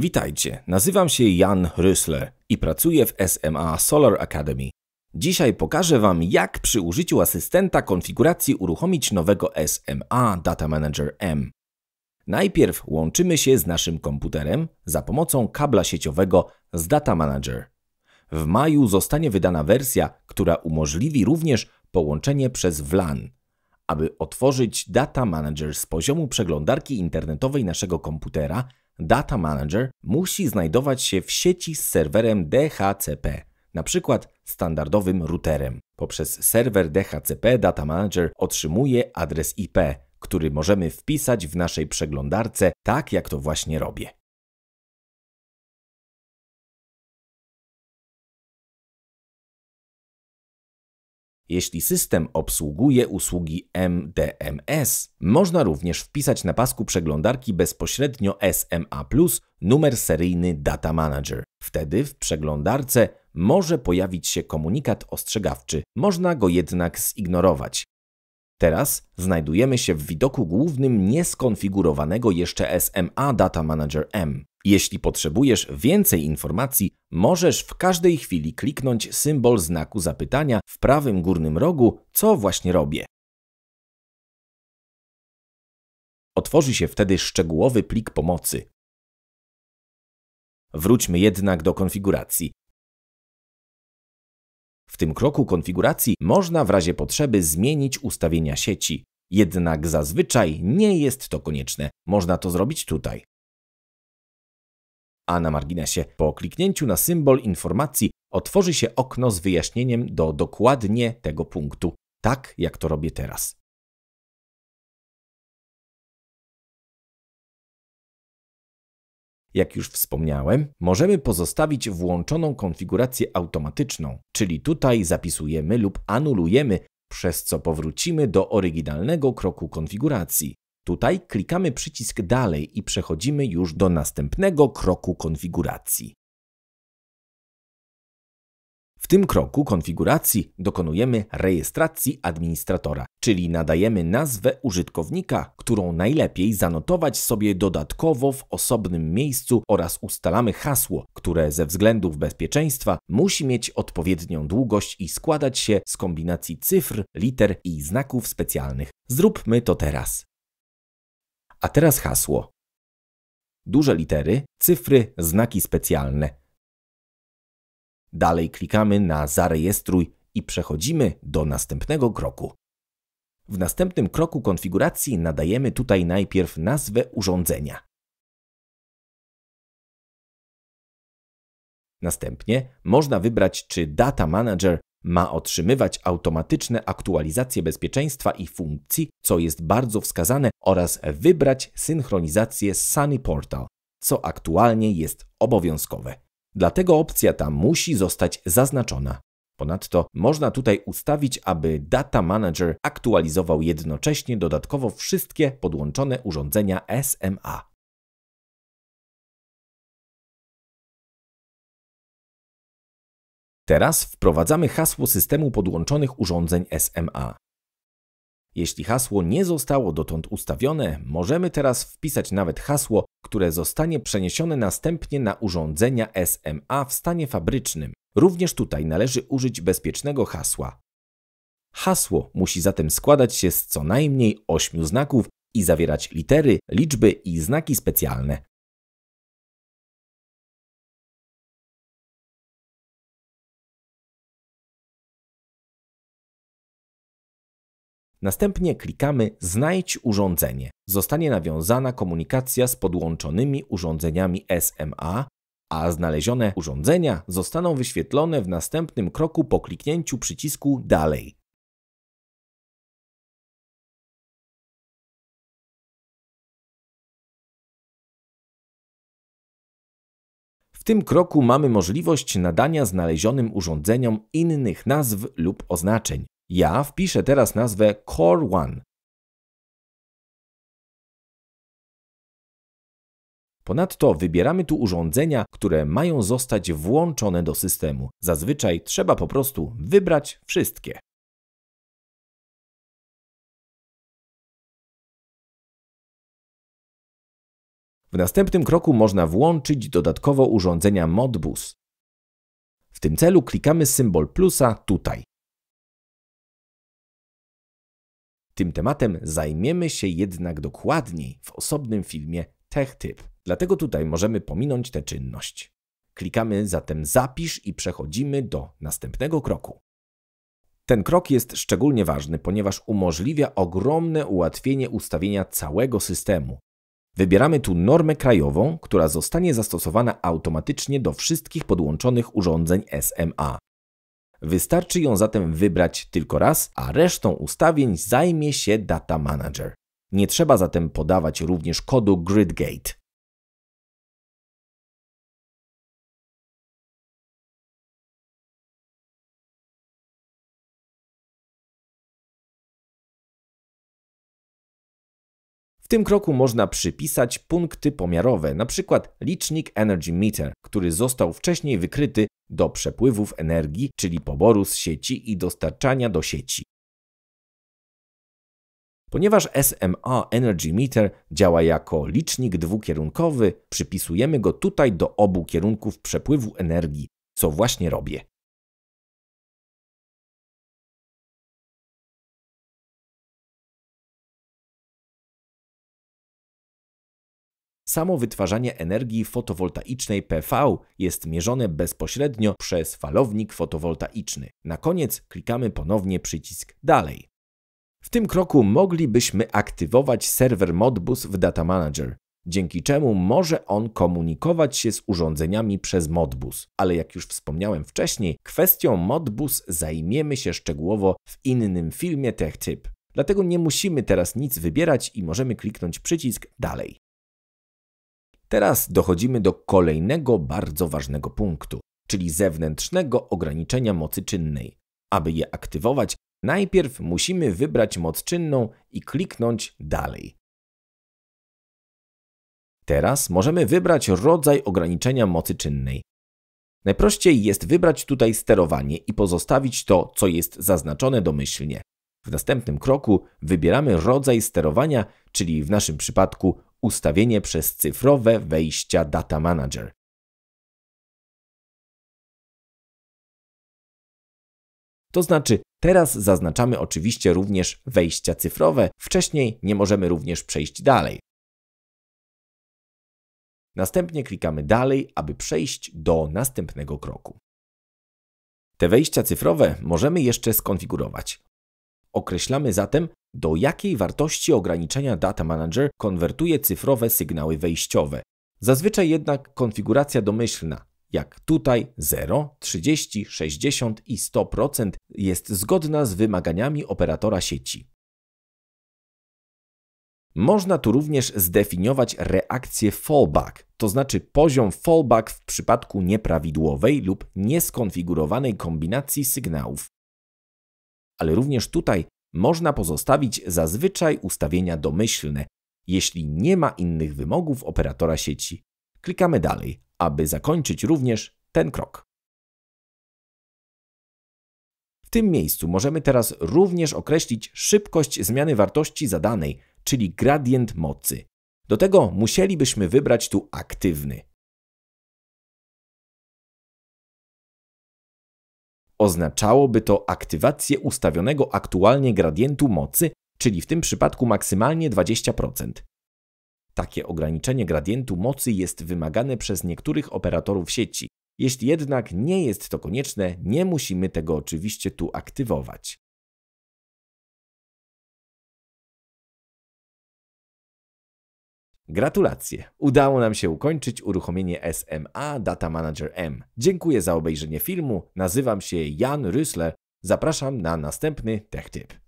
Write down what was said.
Witajcie, nazywam się Jan Rysle i pracuję w SMA Solar Academy. Dzisiaj pokażę Wam, jak przy użyciu asystenta konfiguracji uruchomić nowego SMA Data Manager M. Najpierw łączymy się z naszym komputerem za pomocą kabla sieciowego z Data Manager. W maju zostanie wydana wersja, która umożliwi również połączenie przez WLAN. Aby otworzyć Data Manager z poziomu przeglądarki internetowej naszego komputera, Data Manager musi znajdować się w sieci z serwerem DHCP, na przykład standardowym routerem. Poprzez serwer DHCP Data Manager otrzymuje adres IP, który możemy wpisać w naszej przeglądarce, tak jak to właśnie robię. Jeśli system obsługuje usługi MDMS, można również wpisać na pasku przeglądarki bezpośrednio SMA numer seryjny Data Manager. Wtedy w przeglądarce może pojawić się komunikat ostrzegawczy, można go jednak zignorować. Teraz znajdujemy się w widoku głównym nieskonfigurowanego jeszcze SMA Data Manager M. Jeśli potrzebujesz więcej informacji, możesz w każdej chwili kliknąć symbol znaku zapytania w prawym górnym rogu, co właśnie robię. Otworzy się wtedy szczegółowy plik pomocy. Wróćmy jednak do konfiguracji. W tym kroku konfiguracji można w razie potrzeby zmienić ustawienia sieci. Jednak zazwyczaj nie jest to konieczne. Można to zrobić tutaj. A na marginesie, po kliknięciu na symbol informacji otworzy się okno z wyjaśnieniem do dokładnie tego punktu, tak jak to robię teraz. Jak już wspomniałem, możemy pozostawić włączoną konfigurację automatyczną, czyli tutaj zapisujemy lub anulujemy, przez co powrócimy do oryginalnego kroku konfiguracji. Tutaj klikamy przycisk Dalej i przechodzimy już do następnego kroku konfiguracji. W tym kroku konfiguracji dokonujemy rejestracji administratora, czyli nadajemy nazwę użytkownika, którą najlepiej zanotować sobie dodatkowo w osobnym miejscu oraz ustalamy hasło, które ze względów bezpieczeństwa musi mieć odpowiednią długość i składać się z kombinacji cyfr, liter i znaków specjalnych. Zróbmy to teraz. A teraz hasło. Duże litery, cyfry, znaki specjalne. Dalej klikamy na Zarejestruj i przechodzimy do następnego kroku. W następnym kroku konfiguracji nadajemy tutaj najpierw nazwę urządzenia. Następnie można wybrać, czy Data Manager ma otrzymywać automatyczne aktualizacje bezpieczeństwa i funkcji, co jest bardzo wskazane, oraz wybrać synchronizację z Sunny Portal, co aktualnie jest obowiązkowe. Dlatego opcja ta musi zostać zaznaczona. Ponadto można tutaj ustawić, aby Data Manager aktualizował jednocześnie dodatkowo wszystkie podłączone urządzenia SMA. Teraz wprowadzamy hasło systemu podłączonych urządzeń SMA. Jeśli hasło nie zostało dotąd ustawione, możemy teraz wpisać nawet hasło, które zostanie przeniesione następnie na urządzenia SMA w stanie fabrycznym. Również tutaj należy użyć bezpiecznego hasła. Hasło musi zatem składać się z co najmniej ośmiu znaków i zawierać litery, liczby i znaki specjalne. Następnie klikamy Znajdź urządzenie. Zostanie nawiązana komunikacja z podłączonymi urządzeniami SMA, a znalezione urządzenia zostaną wyświetlone w następnym kroku po kliknięciu przycisku Dalej. W tym kroku mamy możliwość nadania znalezionym urządzeniom innych nazw lub oznaczeń. Ja wpiszę teraz nazwę Core One. Ponadto wybieramy tu urządzenia, które mają zostać włączone do systemu. Zazwyczaj trzeba po prostu wybrać wszystkie. W następnym kroku można włączyć dodatkowo urządzenia Modbus. W tym celu klikamy symbol plusa tutaj. Tym tematem zajmiemy się jednak dokładniej w osobnym filmie Tech Tip. Dlatego tutaj możemy pominąć tę czynność. Klikamy zatem Zapisz i przechodzimy do następnego kroku. Ten krok jest szczególnie ważny, ponieważ umożliwia ogromne ułatwienie ustawienia całego systemu. Wybieramy tu normę krajową, która zostanie zastosowana automatycznie do wszystkich podłączonych urządzeń SMA. Wystarczy ją zatem wybrać tylko raz, a resztą ustawień zajmie się Data Manager. Nie trzeba zatem podawać również kodu GridGate. W tym kroku można przypisać punkty pomiarowe, np. licznik Energy Meter, który został wcześniej wykryty do przepływów energii, czyli poboru z sieci i dostarczania do sieci. Ponieważ SMA Energy Meter działa jako licznik dwukierunkowy, przypisujemy go tutaj do obu kierunków przepływu energii, co właśnie robię. Samo wytwarzanie energii fotowoltaicznej PV jest mierzone bezpośrednio przez falownik fotowoltaiczny. Na koniec klikamy ponownie przycisk Dalej. W tym kroku moglibyśmy aktywować serwer Modbus w Data Manager, dzięki czemu może on komunikować się z urządzeniami przez Modbus. Ale jak już wspomniałem wcześniej, kwestią Modbus zajmiemy się szczegółowo w innym filmie TechTip. Dlatego nie musimy teraz nic wybierać i możemy kliknąć przycisk Dalej. Teraz dochodzimy do kolejnego bardzo ważnego punktu, czyli zewnętrznego ograniczenia mocy czynnej. Aby je aktywować, najpierw musimy wybrać moc czynną i kliknąć Dalej. Teraz możemy wybrać rodzaj ograniczenia mocy czynnej. Najprościej jest wybrać tutaj sterowanie i pozostawić to, co jest zaznaczone domyślnie. W następnym kroku wybieramy rodzaj sterowania, czyli w naszym przypadku ustawienie przez cyfrowe wejścia Data Manager. To znaczy, teraz zaznaczamy oczywiście również wejścia cyfrowe, wcześniej nie możemy również przejść dalej. Następnie klikamy dalej, aby przejść do następnego kroku. Te wejścia cyfrowe możemy jeszcze skonfigurować. Określamy zatem, do jakiej wartości ograniczenia Data Manager konwertuje cyfrowe sygnały wejściowe? Zazwyczaj jednak konfiguracja domyślna, jak tutaj 0, 30, 60 i 100% jest zgodna z wymaganiami operatora sieci. Można tu również zdefiniować reakcję fallback, to znaczy poziom fallback w przypadku nieprawidłowej lub nieskonfigurowanej kombinacji sygnałów. Ale również tutaj można pozostawić zazwyczaj ustawienia domyślne, jeśli nie ma innych wymogów operatora sieci. Klikamy dalej, aby zakończyć również ten krok. W tym miejscu możemy teraz również określić szybkość zmiany wartości zadanej, czyli gradient mocy. Do tego musielibyśmy wybrać tu aktywny. Oznaczałoby to aktywację ustawionego aktualnie gradientu mocy, czyli w tym przypadku maksymalnie 20%. Takie ograniczenie gradientu mocy jest wymagane przez niektórych operatorów sieci. Jeśli jednak nie jest to konieczne, nie musimy tego oczywiście tu aktywować. Gratulacje! Udało nam się ukończyć uruchomienie SMA Data Manager M. Dziękuję za obejrzenie filmu. Nazywam się Jan Rysle. Zapraszam na następny Tech Tip.